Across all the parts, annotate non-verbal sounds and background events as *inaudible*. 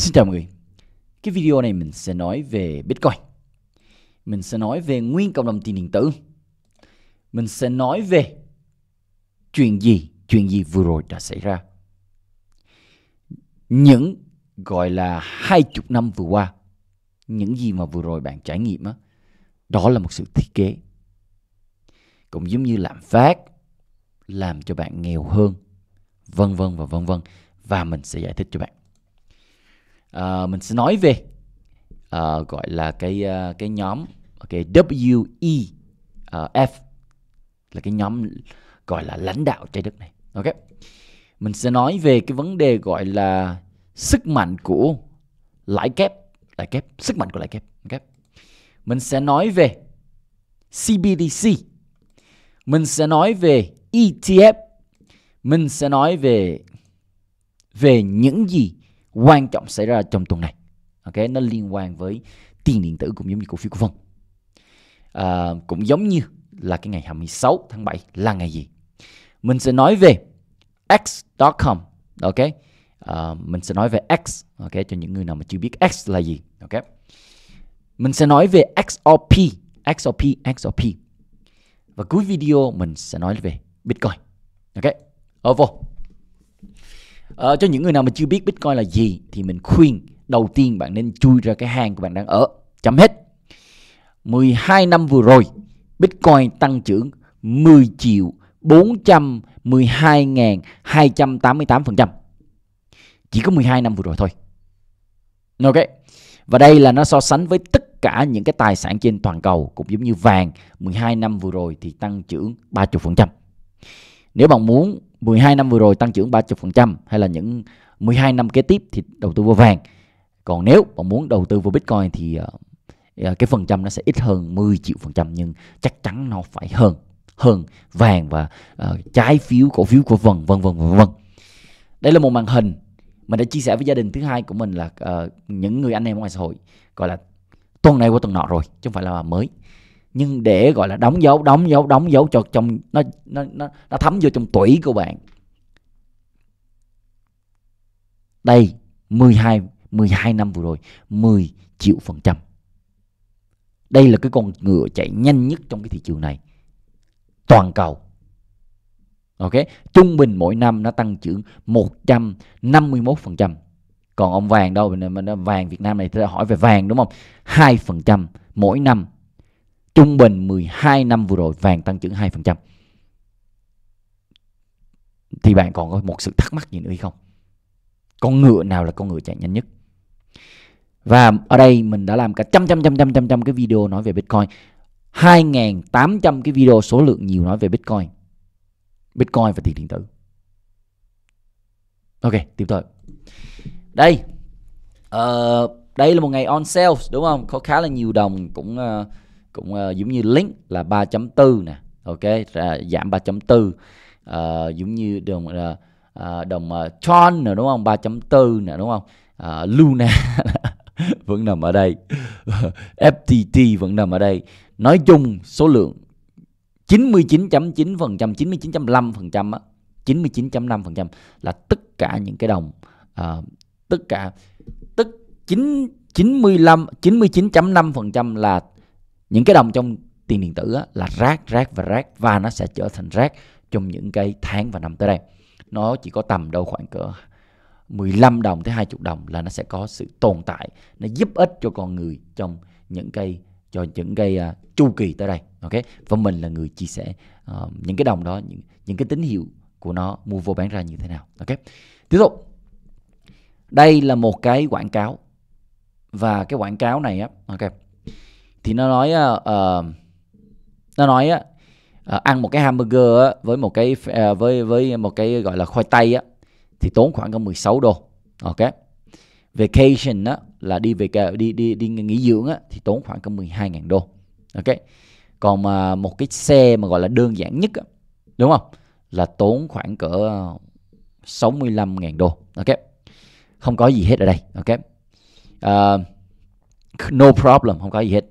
Xin chào mọi người. Cái video này mình sẽ nói về Bitcoin. Mình sẽ nói về nguyên cộng đồng tiền điện tử. Mình sẽ nói về chuyện gì, chuyện gì vừa rồi đã xảy ra. Những gọi là hai chục năm vừa qua, những gì mà vừa rồi bạn trải nghiệm đó, đó là một sự thiết kế. Cũng giống như lạm phát, làm cho bạn nghèo hơn, vân vân và vân vân. Và mình sẽ giải thích cho bạn uh, mình sẽ nói về uh, gọi là cái uh, cái nhóm cái W E uh, F là cái nhóm gọi là lãnh đạo trái đất này. Ok. Mình sẽ nói về cái vấn đề gọi là sức mạnh của lãi kép, lãi kép, sức mạnh của lãi kép. Ok. Mình sẽ nói về CBDC. Mình sẽ nói về ETF. Mình sẽ nói về về những gì quan trọng xảy ra trong tuần này ok nó liên quan với tiền điện tử cũng giống như cổ phiếu của phần à, cũng giống như là cái ngày 26 tháng 7 là ngày gì mình sẽ nói về x.com ok à, mình sẽ nói về x ok cho những người nào mà chưa biết x là gì ok mình sẽ nói về xop, xop, xop, và cuối video mình sẽ nói về bitcoin ok over à, cho những người nào mà chưa biết bitcoin là gì thì mình khuyên đầu tiên bạn nên chui ra cái hang của bạn đang ở chấm hết 12 năm vừa rồi bitcoin tăng trưởng 10 triệu 412.288% chỉ có 12 năm vừa rồi thôi ok và đây là nó so sánh với tất cả những cái tài sản trên toàn cầu cũng giống như vàng 12 năm vừa rồi thì tăng trưởng 30%. Nếu bạn muốn 12 năm vừa rồi tăng trưởng 30% hay là những 12 năm kế tiếp thì đầu tư vào vàng. Còn nếu bạn muốn đầu tư vào Bitcoin thì ờ, ờ, cái phần trăm nó sẽ ít hơn 10 triệu phần trăm nhưng chắc chắn nó phải hơn hơn vàng và uh, trái phiếu cổ phiếu của vân vân vân vân vân. Đây là một màn hình mình đã chia sẻ với gia đình thứ hai của mình là uh, những người anh em ngoài xã hội gọi là tuần này qua tuần nọ rồi chứ không phải là mới nhưng để gọi là đóng dấu đóng dấu đóng dấu cho trong nó nó nó, nó thấm vô trong tủy của bạn đây 12 12 năm vừa rồi 10 triệu phần trăm đây là cái con ngựa chạy nhanh nhất trong cái thị trường này toàn cầu ok trung bình mỗi năm nó tăng trưởng 151 phần trăm còn ông vàng đâu vàng Việt Nam này hỏi về vàng đúng không 2 phần trăm mỗi năm trung bình 12 năm vừa rồi vàng tăng trưởng 2%. Thì bạn còn có một sự thắc mắc gì nữa hay không? Con ngựa nào là con ngựa chạy nhanh nhất? Và ở đây mình đã làm cả trăm trăm trăm trăm trăm trăm cái video nói về Bitcoin. 2.800 cái video số lượng nhiều nói về Bitcoin. Bitcoin và tiền điện tử. Ok, tiếp tới. Đây. Uh, đây là một ngày on sale đúng không? Có khá là nhiều đồng cũng uh, cũng uh, giống như link là 3.4 nè ok là giảm 3.4 uh, ờ, giống như đồng uh, đồng uh, tron nữa đúng không 3.4 nè đúng không uh, luna *laughs* vẫn nằm ở đây *laughs* FTT vẫn nằm ở đây nói chung số lượng 99.9% 99.5% 99.5% là tất cả những cái đồng uh, tất cả tất 9 95 99.5% là những cái đồng trong tiền điện tử là rác rác và rác và nó sẽ trở thành rác trong những cái tháng và năm tới đây nó chỉ có tầm đâu khoảng cỡ 15 đồng tới 20 đồng là nó sẽ có sự tồn tại nó giúp ích cho con người trong những cái cho những cái uh, chu kỳ tới đây ok và mình là người chia sẻ uh, những cái đồng đó những những cái tín hiệu của nó mua vô bán ra như thế nào ok tiếp tục đây là một cái quảng cáo và cái quảng cáo này á ok thì nó nói uh, nó nói uh, ăn một cái hamburger với một cái uh, với với một cái gọi là khoai tây á thì tốn khoảng có 16 đô. Ok. Vacation á là đi về đi đi đi nghỉ dưỡng á thì tốn khoảng có 12.000 đô. Ok. Còn mà một cái xe mà gọi là đơn giản nhất á, đúng không? Là tốn khoảng cỡ 65.000 đô. Ok. Không có gì hết ở đây. Ok. Uh, no problem, không có gì hết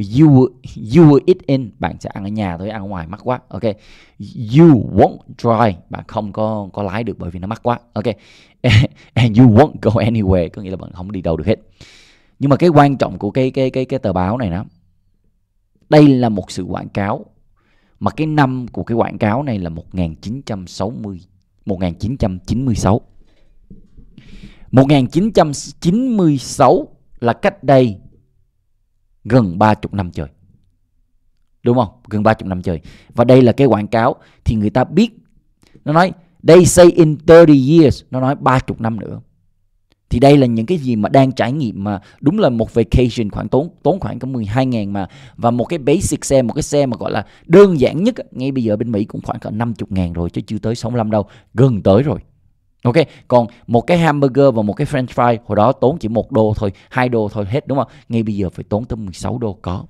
you will, you will eat in bạn sẽ ăn ở nhà thôi ăn ở ngoài mắc quá ok you won't drive bạn không có có lái được bởi vì nó mắc quá ok *laughs* and you won't go anywhere có nghĩa là bạn không đi đâu được hết nhưng mà cái quan trọng của cái cái cái cái tờ báo này đó đây là một sự quảng cáo mà cái năm của cái quảng cáo này là 1960 1996 1996 là cách đây gần 30 năm trời. Đúng không? Gần 30 năm trời. Và đây là cái quảng cáo thì người ta biết nó nói they say in 30 years, nó nói 30 năm nữa. Thì đây là những cái gì mà đang trải nghiệm mà đúng là một vacation khoảng tốn tốn khoảng có 12 ngàn mà và một cái basic xe, một cái xe mà gọi là đơn giản nhất ngay bây giờ bên Mỹ cũng khoảng cả 50 ngàn rồi chứ chưa tới 65 đâu, gần tới rồi ok còn một cái hamburger và một cái french fry hồi đó tốn chỉ một đô thôi hai đô thôi hết đúng không ngay bây giờ phải tốn tới 16 đô có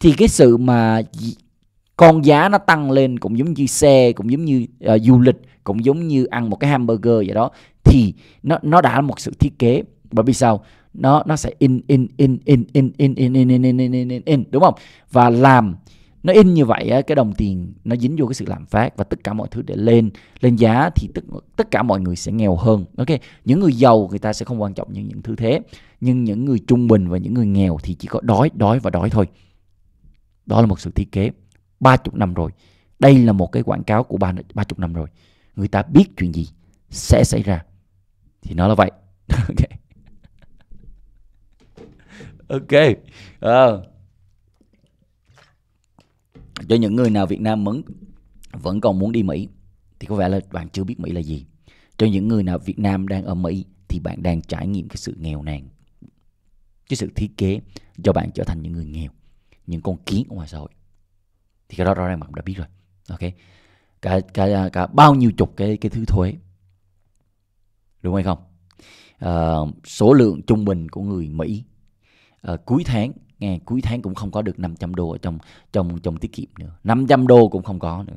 thì cái sự mà con giá nó tăng lên cũng giống như xe cũng giống như uh, du lịch cũng giống như ăn một cái hamburger vậy đó thì nó nó đã là một sự thiết kế bởi vì sao nó nó sẽ in in in in in in in in in in in in, in đúng không và làm nó in như vậy cái đồng tiền nó dính vô cái sự lạm phát và tất cả mọi thứ để lên lên giá thì tất tất cả mọi người sẽ nghèo hơn ok những người giàu người ta sẽ không quan trọng những những thứ thế nhưng những người trung bình và những người nghèo thì chỉ có đói đói và đói thôi đó là một sự thiết kế 30 năm rồi đây là một cái quảng cáo của ba ba chục năm rồi người ta biết chuyện gì sẽ xảy ra thì nó là vậy *laughs* ok ok uh cho những người nào Việt Nam vẫn vẫn còn muốn đi Mỹ thì có vẻ là bạn chưa biết Mỹ là gì cho những người nào Việt Nam đang ở Mỹ thì bạn đang trải nghiệm cái sự nghèo nàn cái sự thiết kế cho bạn trở thành những người nghèo những con kiến ở ngoài xã hội thì cái đó rõ ràng bạn đã biết rồi ok cả cả cả bao nhiêu chục cái cái thứ thuế đúng hay không à, số lượng trung bình của người Mỹ à, cuối tháng nghe cuối tháng cũng không có được 500 đô ở trong trong trong tiết kiệm nữa 500 đô cũng không có nữa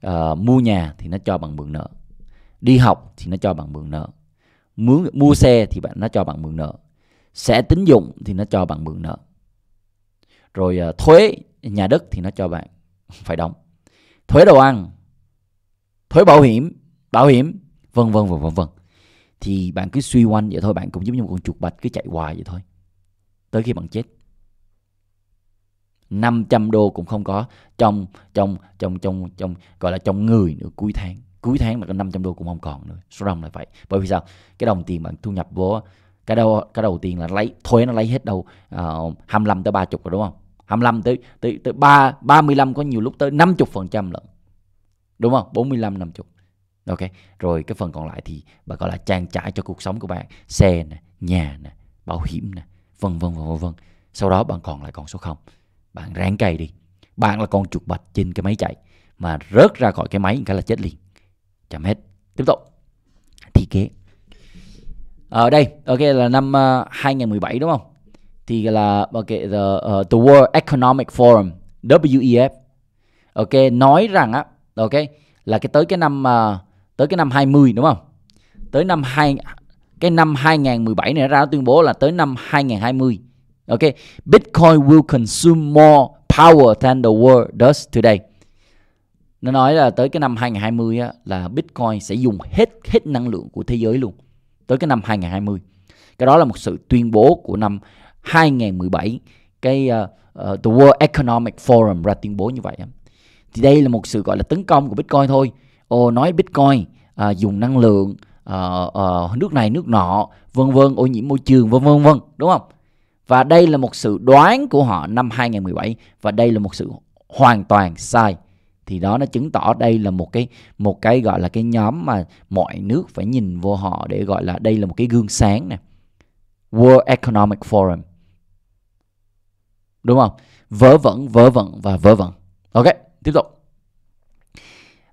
à, mua nhà thì nó cho bằng mượn nợ đi học thì nó cho bằng mượn nợ mướn mua xe thì bạn nó cho bằng mượn nợ sẽ tín dụng thì nó cho bằng mượn nợ rồi à, thuế nhà đất thì nó cho bạn *laughs* phải đóng thuế đồ ăn thuế bảo hiểm bảo hiểm vân vân vân vân vân thì bạn cứ suy quanh vậy thôi bạn cũng giống như một con chuột bạch cứ chạy hoài vậy thôi tới khi bạn chết 500 đô cũng không có trong trong trong trong trong gọi là trong người nữa cuối tháng cuối tháng mà có 500 đô cũng không còn nữa số đông là vậy bởi vì sao cái đồng tiền bạn thu nhập vô cái đầu cái đầu tiên là lấy thuế nó lấy hết đâu uh, ờ, 25 tới 30 rồi đúng không 25 tới tới tới 3 35 có nhiều lúc tới 50 phần trăm lận đúng không 45 50 ok rồi cái phần còn lại thì bạn gọi là trang trải cho cuộc sống của bạn xe nè nhà nè bảo hiểm nè vân vân vân vân vâng. sau đó bạn còn lại con số 0 bạn ráng cày đi bạn là con chuột bạch trên cái máy chạy mà rớt ra khỏi cái máy cái là chết liền chậm hết tiếp tục thi kế ở ờ, đây ok là năm uh, ờ, 2017 đúng không thì là ok the uh, the World Economic Forum WEF ok nói rằng á ok là cái tới cái năm uh, tới cái năm 20 đúng không tới năm 2 cái năm 2017 này ra tuyên bố là tới năm 2020. Ok, Bitcoin will consume more power than the world does today. Nó nói là tới cái năm 2020 á, là Bitcoin sẽ dùng hết hết năng lượng của thế giới luôn. Tới cái năm 2020. Cái đó là một sự tuyên bố của năm 2017 cái uh, uh, the World Economic Forum ra tuyên bố như vậy. Thì đây là một sự gọi là tấn công của Bitcoin thôi. Ồ nói Bitcoin uh, dùng năng lượng uh, uh, nước này nước nọ vân vân ô nhiễm môi trường vân vân vân đúng không và đây là một sự đoán của họ năm 2017 và đây là một sự hoàn toàn sai thì đó nó chứng tỏ đây là một cái một cái gọi là cái nhóm mà mọi nước phải nhìn vô họ để gọi là đây là một cái gương sáng nè World Economic Forum đúng không vớ vẩn vớ vẩn và vớ vẩn ok tiếp tục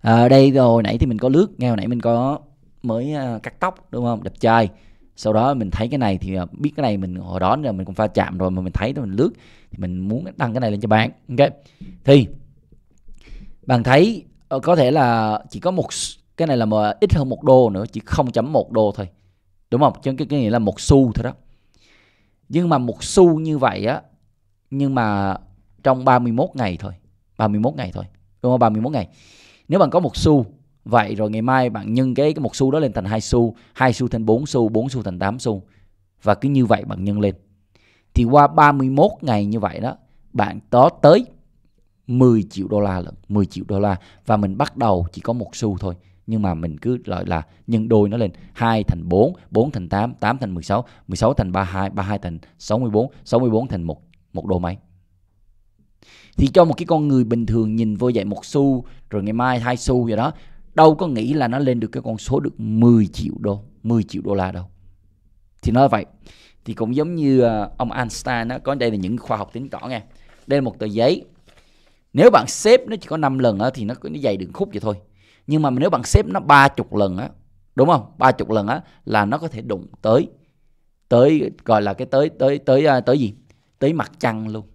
ở ờ, à, đây rồi nãy thì mình có lướt nghe hồi nãy mình có mới à, cắt tóc đúng không đẹp trai sau đó mình thấy cái này thì à, biết cái này mình hồi đó là mình cũng pha chạm rồi mà mình thấy rồi mình lướt thì mình muốn đăng cái này lên cho bạn ok thì bạn thấy ờ, có thể là chỉ có một cái này là mà ít hơn một đô nữa chỉ 0.1 đô thôi đúng không chứ cái, cái nghĩa là một xu thôi đó nhưng mà một xu như vậy á nhưng mà trong 31 ngày thôi 31 ngày thôi đúng không 31 ngày nếu bạn có một xu vậy rồi ngày mai bạn nhân cái một xu đó lên thành hai xu hai xu thành 4 xu 4 xu thành 8 xu và cứ như vậy bạn nhân lên thì qua 31 ngày như vậy đó bạn có tới 10 triệu đô la lận 10 triệu đô la và mình bắt đầu chỉ có một xu thôi nhưng mà mình cứ gọi là nhân đôi nó lên 2 thành 4, 4 thành 8, 8 thành 16, 16 thành 32, 32 thành 64, 64 thành một một đô máy. Thì cho một cái con người bình thường nhìn vô vậy một xu rồi ngày mai hai xu vậy đó đâu có nghĩ là nó lên được cái con số được 10 triệu đô 10 triệu đô la đâu thì nói vậy thì cũng giống như ờ, ông Einstein nó có đây là những khoa học tính cỏ nghe đây là một tờ giấy nếu bạn xếp nó chỉ có 5 lần á, thì nó nó dày đường khúc vậy thôi nhưng mà nếu bạn xếp nó ba chục lần á đúng không ba chục lần á là nó có thể đụng tới tới gọi là cái tới tới tới ờ, tới gì tới mặt trăng luôn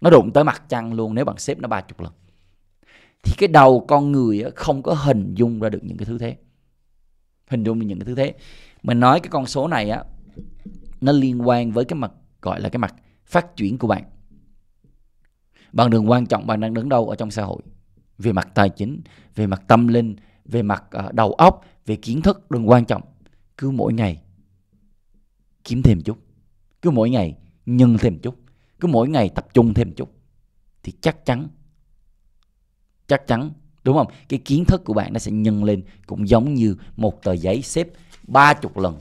nó đụng tới mặt trăng luôn nếu bạn xếp nó ba chục lần thì cái đầu con người không có hình dung ra được những cái thứ thế hình dung những cái thứ thế mình nói cái con số này á nó liên quan với cái mặt gọi là cái mặt phát triển của bạn bằng đường quan trọng bạn đang đứng đâu ở trong xã hội về mặt tài chính về mặt tâm linh về mặt à, đầu óc về kiến thức đừng quan trọng cứ mỗi ngày kiếm thêm chút cứ mỗi ngày nhân thêm chút cứ mỗi ngày tập trung thêm chút thì chắc chắn chắc chắn đúng không cái kiến thức của bạn nó sẽ nhân lên cũng giống như một tờ giấy xếp ba chục lần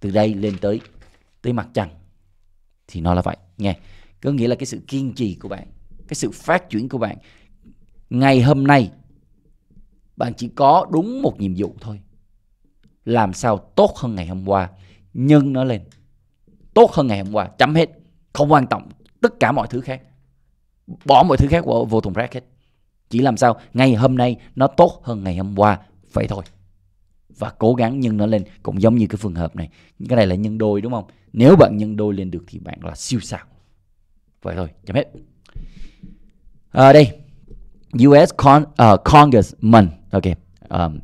từ đây lên tới tới mặt trăng thì nó là vậy nghe có nghĩa là cái sự kiên trì của bạn cái sự phát triển của bạn ngày hôm nay bạn chỉ có đúng một nhiệm vụ thôi làm sao tốt hơn ngày hôm qua nhân nó lên tốt hơn ngày hôm qua chấm hết không quan trọng tất cả mọi thứ khác bỏ mọi thứ khác vào, vô thùng rác hết chỉ làm sao ngày hôm nay nó tốt hơn ngày hôm qua vậy thôi và cố gắng nhân nó lên cũng giống như cái phương hợp này cái này là nhân đôi đúng không nếu bạn nhân đôi lên được thì bạn là siêu sao vậy thôi chấm hết à, đây US con, uh, Congressman ok um,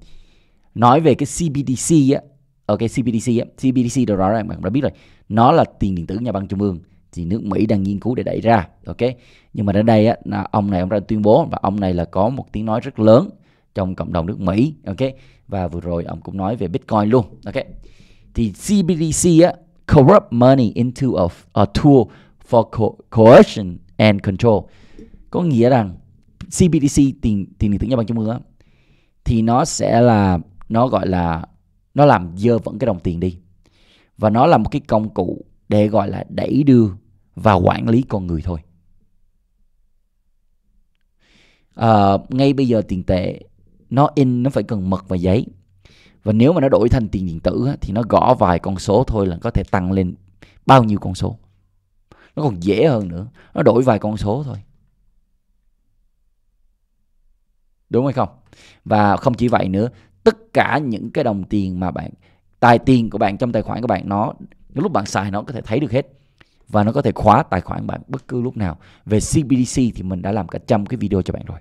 nói về cái CBDC á ok CBDC á CBDC đó rõ ràng bạn đã biết rồi nó là tiền điện tử nhà băng trung ương thì nước Mỹ đang nghiên cứu để đẩy ra ok nhưng mà đến đây á, ông này ông ra tuyên bố và ông này là có một tiếng nói rất lớn trong cộng đồng nước Mỹ ok và vừa rồi ông cũng nói về Bitcoin luôn ok thì CBDC á, corrupt money into a, a tool for co- coercion and control có nghĩa rằng CBDC tiền tiền điện tử nhân bằng trong mưa thì nó sẽ là nó gọi là nó làm dơ vẫn cái đồng tiền đi và nó là một cái công cụ để gọi là đẩy đưa và quản lý con người thôi à, ngay bây giờ tiền tệ nó in nó phải cần mực và giấy và nếu mà nó đổi thành tiền điện tử thì nó gõ vài con số thôi là có thể tăng lên bao nhiêu con số nó còn dễ hơn nữa nó đổi vài con số thôi đúng hay không và không chỉ vậy nữa tất cả những cái đồng tiền mà bạn tài tiền của bạn trong tài khoản của bạn nó lúc bạn xài nó có thể thấy được hết và nó có thể khóa tài khoản bạn bất cứ lúc nào về CBDC thì mình đã làm cả trăm cái video cho bạn rồi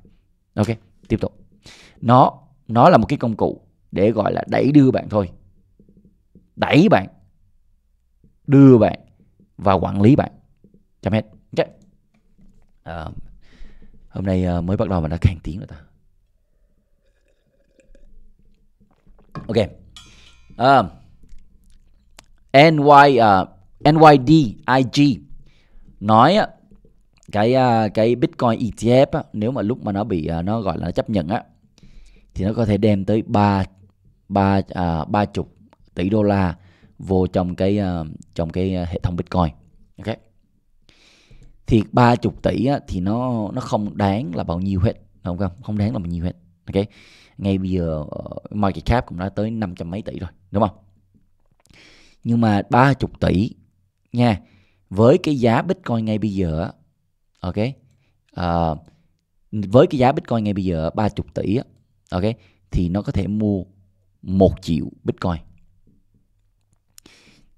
ok tiếp tục nó nó là một cái công cụ để gọi là đẩy đưa bạn thôi đẩy bạn đưa bạn và quản lý bạn chấm hết okay. à, hôm nay ờ, mới bắt đầu mà đã càng tiếng rồi ta ok à, ờ, NY uh, NYDIG nói cái à, cái Bitcoin ETF nếu mà lúc mà nó bị à, nó gọi là nó chấp nhận á thì nó có thể đem tới 3 3 à, ba chục tỷ đô la vô trong cái trong cái hệ thống Bitcoin. Ok. Thì 30 tỷ á, thì nó nó không đáng là bao nhiêu hết, đúng không? Không đáng là bao nhiêu hết. Ok. Ngay bây giờ ờ, market cap cũng đã tới 500 mấy tỷ rồi, đúng không? Nhưng mà 30 tỷ nha với cái giá bitcoin ngay bây giờ ok à, với cái giá bitcoin ngay bây giờ 30 tỷ ok thì nó có thể mua một triệu bitcoin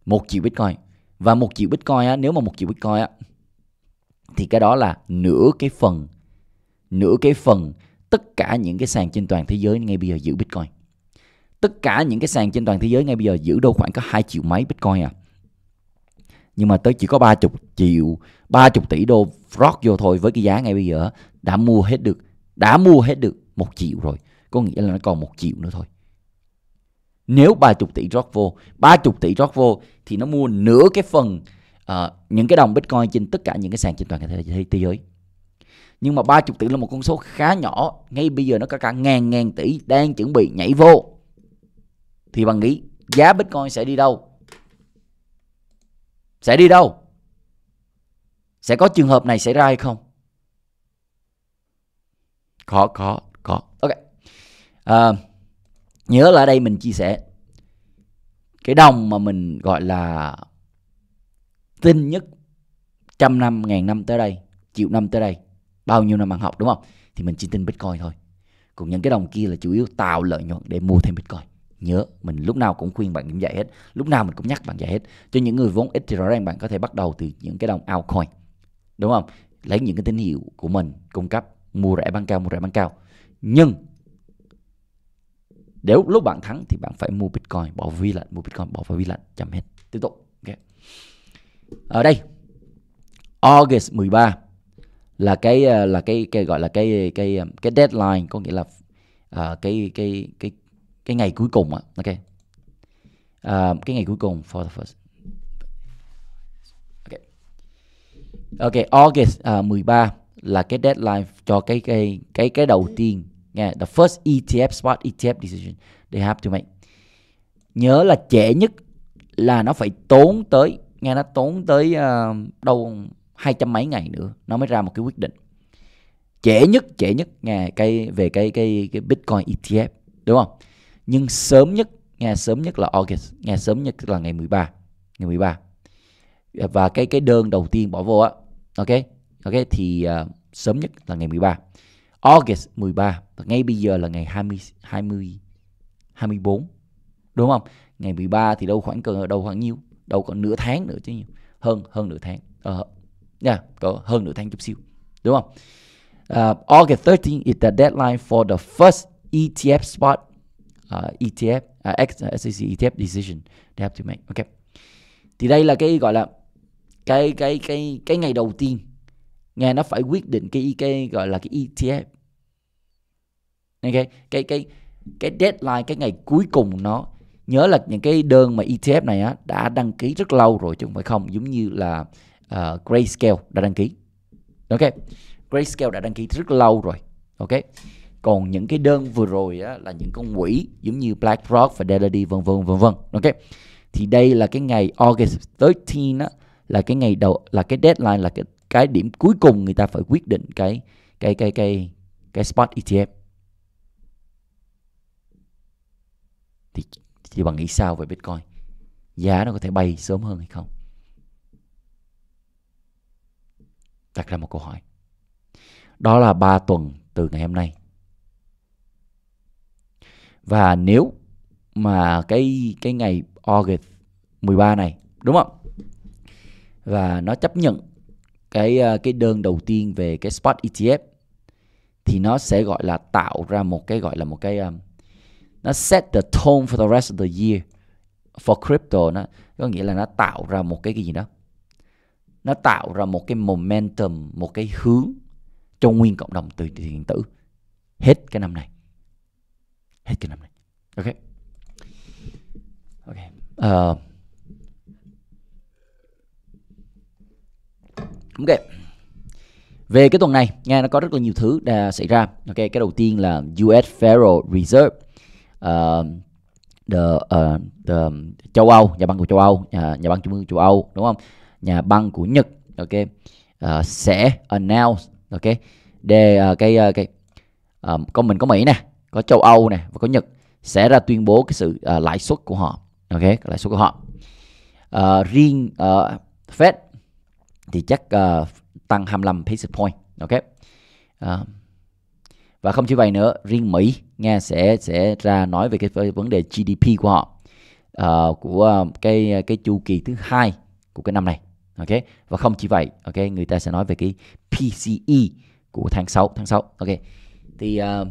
một triệu bitcoin và một triệu bitcoin á, nếu mà một triệu bitcoin á, thì cái đó là nửa cái phần nửa cái phần tất cả những cái sàn trên toàn thế giới ngay bây giờ giữ bitcoin tất cả những cái sàn trên toàn thế giới ngay bây giờ giữ đâu khoảng có hai triệu mấy bitcoin à nhưng mà tới chỉ có 30 triệu 30 tỷ đô rót vô thôi với cái giá ngay bây giờ đã mua hết được đã mua hết được một triệu rồi có nghĩa là nó còn một triệu nữa thôi nếu 30 tỷ rót vô 30 tỷ rót vô thì nó mua nửa cái phần uh, những cái đồng bitcoin trên tất cả những cái sàn trên toàn thế giới nhưng mà 30 tỷ là một con số khá nhỏ ngay bây giờ nó có cả ngàn ngàn tỷ đang chuẩn bị nhảy vô thì bạn nghĩ giá bitcoin sẽ đi đâu sẽ đi đâu sẽ có trường hợp này xảy ra hay không có có có ok à, nhớ là ở đây mình chia sẻ cái đồng mà mình gọi là tin nhất trăm năm ngàn năm tới đây triệu năm tới đây bao nhiêu năm ăn học đúng không thì mình chỉ tin bitcoin thôi còn những cái đồng kia là chủ yếu tạo lợi nhuận để mua thêm bitcoin nhớ mình lúc nào cũng khuyên bạn điểm dạy hết lúc nào mình cũng nhắc bạn dạy hết cho những người vốn ít thì rõ ràng bạn có thể bắt đầu từ những cái đồng altcoin đúng không lấy những cái tín hiệu của mình cung cấp mua rẻ bán cao mua rẻ bán cao nhưng nếu lúc bạn thắng thì bạn phải mua bitcoin bỏ vi lạnh mua bitcoin bỏ vào vi lạnh chậm hết tiếp tục okay. ở đây August 13 là cái ờ, là cái, cái gọi là cái cái cái deadline có nghĩa là uh, cái cái cái cái ngày cuối cùng á ok uh, cái ngày cuối cùng for the first ok ok August uh, à, 13 là cái deadline cho cái cái cái cái đầu tiên nghe the first ETF spot ETF decision they have to make nhớ là trễ nhất là nó phải tốn tới nghe nó tốn tới uh, đâu hai trăm mấy ngày nữa nó mới ra một cái quyết định trễ nhất trễ nhất nghe cái về cái cái cái bitcoin ETF đúng không nhưng sớm nhất nghe sớm nhất là August nghe sớm nhất là ngày 13 ngày 13 và cái cái đơn đầu tiên bỏ vô á ok ok thì uh, sớm nhất là ngày 13 August 13 và ngay bây giờ là ngày 20 20 24 đúng không ngày 13 thì đâu khoảng cỡ đâu khoảng nhiêu đâu còn nửa tháng nữa chứ nhiều hơn hơn nửa tháng ờ nha dạ, yeah, có hơn nửa tháng chút xíu đúng không uh, August 13 is the deadline for the first ETF spot uh, ờ, ETF uh, à, ờ, SEC ETF decision they have to make. Ok. Thì đây là cái gọi là cái cái cái cái ngày đầu tiên nghe nó phải quyết định cái cái gọi là cái ETF. Ok, cái cái cái deadline cái ngày cuối cùng nó nhớ là những cái đơn mà ETF này á đã đăng ký rất lâu rồi chứ không phải không giống như là uh, Grayscale đã đăng ký. Ok. Grayscale đã đăng ký rất lâu rồi. Ok còn những cái đơn vừa rồi á, là những con quỹ giống như BlackRock, và Fidelity vân vân vân vân ok thì đây là cái ngày August 13 á, là cái ngày đầu là cái deadline là cái cái điểm cuối cùng người ta phải quyết định cái cái cái cái cái spot ETF thì thì bạn nghĩ sao về Bitcoin giá nó có thể bay sớm hơn hay không đặt ra một câu hỏi đó là 3 tuần từ ngày hôm nay và nếu mà cái cái ngày August 13 này đúng không và nó chấp nhận cái ờ, cái đơn đầu tiên về cái spot ETF thì nó sẽ gọi là tạo ra một cái gọi là một cái um, nó set the tone for the rest of the year for crypto nó có nghĩa là nó tạo ra một cái cái gì đó nó tạo ra một cái momentum một cái hướng cho nguyên cộng đồng từ điện tử hết cái năm này hết cái năm này ok ok uh, ok về cái tuần này nghe nó có rất là nhiều thứ đã xảy ra ok cái đầu tiên là US Federal Reserve uh, the, uh, the châu Âu nhà băng của châu Âu nhà, nhà băng trung ương châu Âu đúng không nhà băng của Nhật ok uh, sẽ announce ok đề uh, cái uh, cái uh, có mình có Mỹ nè có châu Âu này và có Nhật sẽ ra tuyên bố cái sự uh, lãi suất của họ ok lãi suất của họ uh, riêng uh, Fed thì chắc uh, tăng 25 basis point ok uh, và không chỉ vậy nữa riêng Mỹ nghe sẽ sẽ ra nói về cái vấn đề GDP của họ uh, của cái cái chu kỳ thứ hai của cái năm này ok và không chỉ vậy ok người ta sẽ nói về cái PCE của tháng 6 tháng 6 ok thì uh,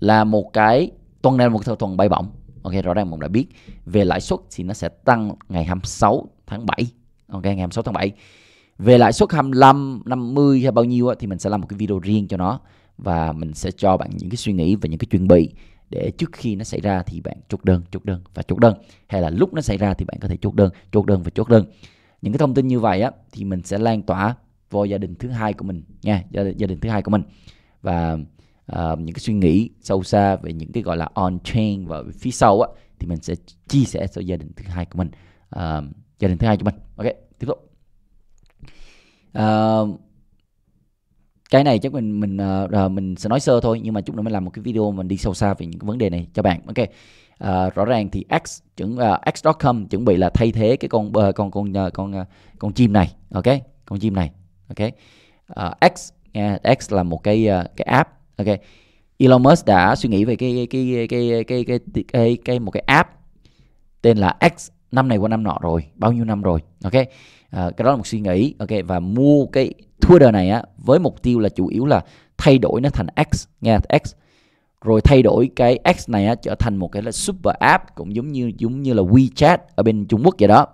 là một cái tuần này là một tuần bay bổng ok rõ ràng mình đã biết về lãi suất thì nó sẽ tăng ngày 26 tháng 7 ok ngày 26 tháng 7 về lãi suất 25 50 hay bao nhiêu thì mình sẽ làm một cái video riêng cho nó và mình sẽ cho bạn những cái suy nghĩ và những cái chuẩn bị để trước khi nó xảy ra thì bạn chốt đơn chốt đơn và chốt đơn hay là lúc nó xảy ra thì bạn có thể chốt đơn chốt đơn và chốt đơn những cái thông tin như vậy á thì mình sẽ lan tỏa vào gia đình thứ hai của mình nha gia, gia đình thứ hai của mình và uh, những cái suy nghĩ sâu xa về những cái gọi là on chain và phía sau á thì mình sẽ chia sẻ cho gia đình thứ hai của mình uh, gia đình thứ hai của mình ok tiếp tục uh, cái này chắc mình mình uh, mình sẽ nói sơ thôi nhưng mà chút nữa mình làm một cái video mình đi sâu xa về những cái vấn đề này cho bạn ok uh, rõ ràng thì x chuẩn uh, x.com chuẩn bị là thay thế cái con uh, con con uh, con uh, con chim này ok con chim này ok uh, x uh, x là một cái uh, cái app ok Elon Musk đã suy nghĩ về cái cái cái cái cái cái, cái một cái app tên là X năm này qua năm nọ rồi bao nhiêu năm rồi ok à, cái đó là một suy nghĩ ok và mua cái Twitter này á với mục tiêu là chủ yếu là thay đổi nó thành X nha X rồi thay đổi cái X này á, trở thành một cái là super app cũng giống như giống như là WeChat ở bên Trung Quốc vậy đó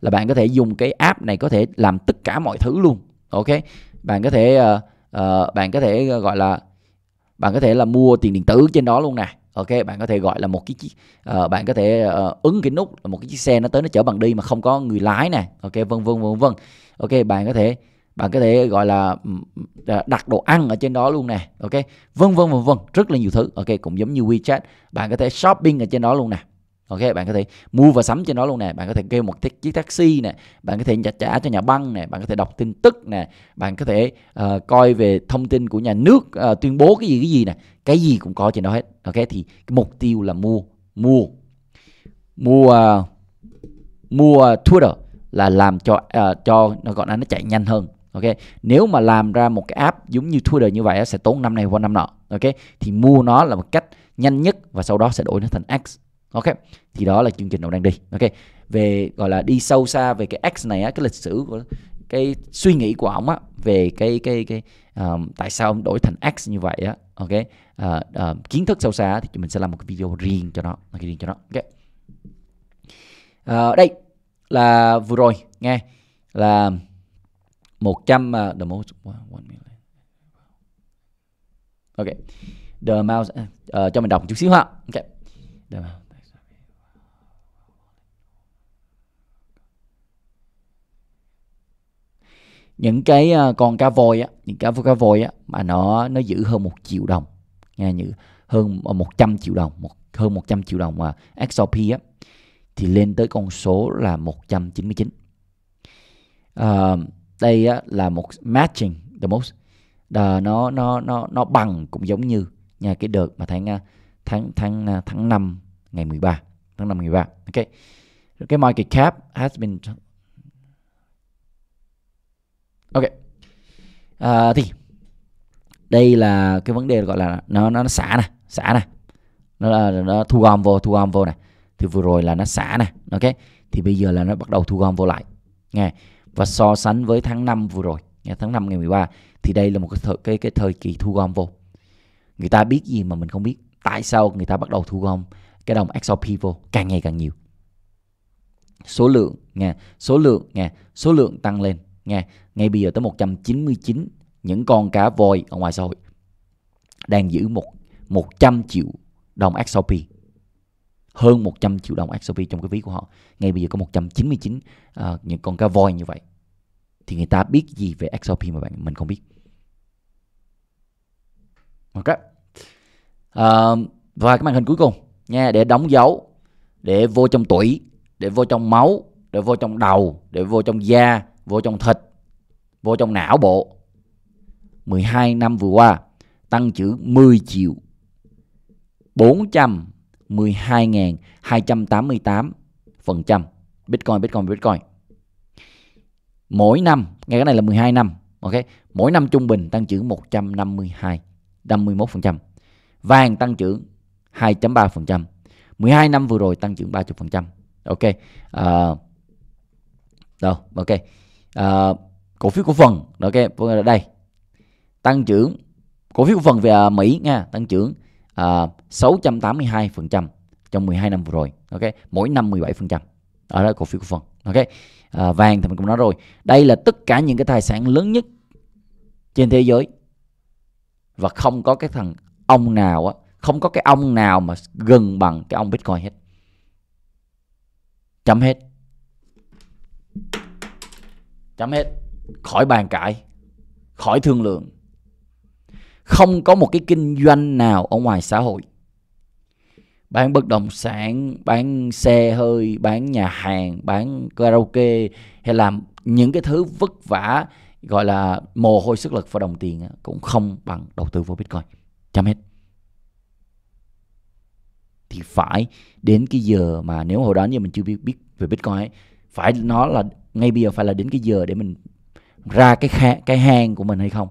là bạn có thể dùng cái app này có thể làm tất cả mọi thứ luôn ok bạn có thể uh, uh, bạn có thể gọi là bạn có thể là mua tiền điện tử trên đó luôn nè ok bạn có thể gọi là một cái chiếc uh, bạn có thể uh, ứng cái nút là một cái chiếc xe nó tới nó chở bạn đi mà không có người lái nè ok vân vân vân vân ok bạn có thể bạn có thể gọi là à, đặt đồ ăn ở trên đó luôn nè ok vân vân vân vân rất là nhiều thứ ok cũng giống như WeChat bạn có thể shopping ở trên đó luôn nè ok bạn có thể mua và sắm trên đó luôn nè bạn có thể kêu một chiếc taxi nè bạn có thể trả cho nhà băng nè bạn có thể đọc tin tức nè bạn có thể uh, coi về thông tin của nhà nước uh, tuyên bố cái gì cái gì nè cái gì cũng có trên đó hết ok thì cái mục tiêu là mua mua mua uh, mua Twitter là làm cho uh, cho nó gọi là nó chạy nhanh hơn ok nếu mà làm ra một cái app giống như Twitter như vậy sẽ tốn năm này qua năm nọ ok thì mua nó là một cách nhanh nhất và sau đó sẽ đổi nó thành X ok thì đó là chương trình ông đang đi ok về gọi là đi sâu xa về cái x này á cái lịch sử của cái suy nghĩ của ông á về cái cái cái um, tại sao ông đổi thành x như vậy á ok uh, uh, kiến thức sâu xa thì mình sẽ làm một cái video riêng cho nó một cái riêng cho nó ok uh, đây là vừa rồi nghe là 100 uh, the most one million. Ok. The amount uh, cho mình đọc một chút xíu ha. Ok. The amount. những cái ờ, con cá voi á những cá cá voi á mà nó nó giữ hơn một triệu đồng nghe như hơn 100 ờ, triệu đồng một hơn 100 triệu đồng mà XRP á thì lên tới con số là 199 uh, ờ, đây á, là một matching the most uh, nó nó nó nó bằng cũng giống như nha cái đợt mà tháng tháng tháng tháng 5 ngày 13 tháng 5 ngày 13 ok cái market cap has been ok à, thì đây là cái vấn đề gọi là nó nó, nó xả này xả này nó là nó thu gom vô thu gom vô này thì vừa rồi là nó xả này ok thì bây giờ là nó bắt đầu thu gom vô lại nghe và so sánh với tháng 5 vừa rồi nghe tháng 5 ngày 13 thì đây là một cái thời, cái cái thời kỳ thu gom vô người ta biết gì mà mình không biết tại sao người ta bắt đầu thu gom cái đồng XRP vô càng ngày càng nhiều số lượng nghe số lượng nghe số lượng tăng lên nghe ngay bây giờ tới 199 những con cá voi ở ngoài xã hội đang giữ một 100 triệu đồng XRP hơn 100 triệu đồng XRP trong cái ví của họ ngay bây giờ có 199 uh, ờ, những con cá voi như vậy thì người ta biết gì về XRP mà bạn mình không biết ok uh, và cái màn hình cuối cùng nha để đóng dấu để vô trong tủy để vô trong máu để vô trong đầu để vô trong da vô trong thịt vô trong não bộ 12 năm vừa qua tăng trưởng 10 triệu 412.288 phần trăm Bitcoin Bitcoin Bitcoin mỗi năm ngay cái này là 12 năm ok mỗi năm trung bình tăng trưởng 152 51 phần trăm vàng tăng trưởng 2.3 phần trăm 12 năm vừa rồi tăng trưởng 30 phần trăm ok uh, đâu ok uh, cổ phiếu cổ phần ok đây tăng trưởng cổ phiếu cổ phần về à, Mỹ nha tăng trưởng à, uh, 682% trong 12 năm vừa rồi ok mỗi năm 17% ở đó cổ phiếu cổ phần ok à, vàng thì mình cũng nói rồi đây là tất cả những cái tài sản lớn nhất trên thế giới và không có cái thằng ông nào á không có cái ông nào mà gần bằng cái ông bitcoin hết chấm hết chấm hết khỏi bàn cãi khỏi thương lượng không có một cái kinh doanh nào ở ngoài xã hội bán bất động sản bán xe hơi bán nhà hàng bán karaoke hay làm những cái thứ vất vả gọi là mồ hôi sức lực và đồng tiền cũng không bằng đầu tư vào bitcoin chấm hết thì phải đến cái giờ mà nếu hồi đó như mình chưa biết biết về bitcoin ấy, phải nó là ngay bây giờ phải là đến cái giờ để mình ra cái kha, cái hang của mình hay không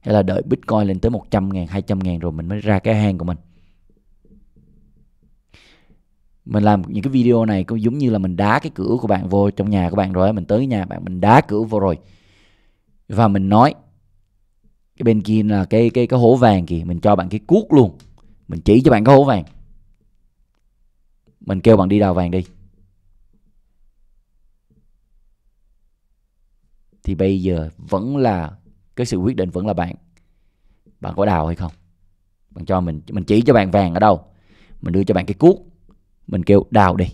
hay là đợi bitcoin lên tới 100 ngàn 200 ngàn rồi mình mới ra cái hang của mình mình làm những cái video này cũng giống như là mình đá cái cửa của bạn vô trong nhà của bạn rồi mình tới nhà bạn mình đá cửa vô rồi và mình nói cái bên kia là cái cái cái hố vàng kìa mình cho bạn cái cuốc luôn mình chỉ cho bạn cái hố vàng mình kêu bạn đi đào vàng đi thì bây giờ vẫn là cái sự quyết định vẫn là bạn bạn có đào hay không bạn cho mình mình chỉ cho bạn vàng ở đâu mình đưa cho bạn cái cuốc mình kêu đào đi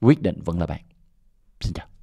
quyết định vẫn là bạn xin chào